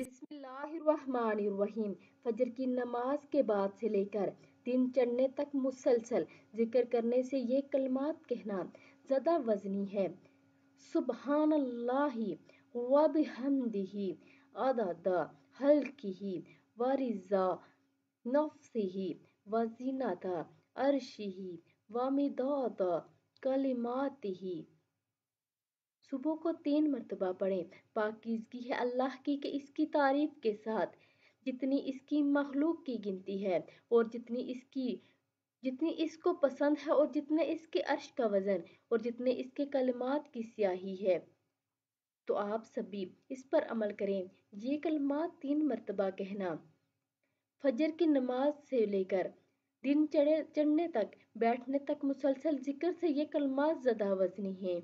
बिस्मिल्लाहिर्रहमानिर्रहीम फजर की नमाज के बाद से लेकर दिन चढ़ने तक मुसलसल जिक्र करने से ये कलमात कहना ज़्यादा वजनी है सुबहान अल्लाही व बिहमदिही अदद हल्किही व रिजा नफ्सिही व जीनत अर्शिही व मिदाद ही सुबह को तीन मरतबा पढ़ें पाकिजगी है अल्लाह की कि इसकी तारीफ के साथ जितनी इसकी मखलूक की गिनती है और जितनी इसकी जितनी इसको पसंद है और जितने इसके अर्श का वज़न और जितने इसके कलमात की स्याही है तो आप सभी इस पर अमल करें ये कलमात तीन मरतबा कहना फजर की नमाज से लेकर दिन चढ़े चढ़ने तक बैठने तक मुसलसल जिक्र से ये कलमात ज़दा वजनी हैं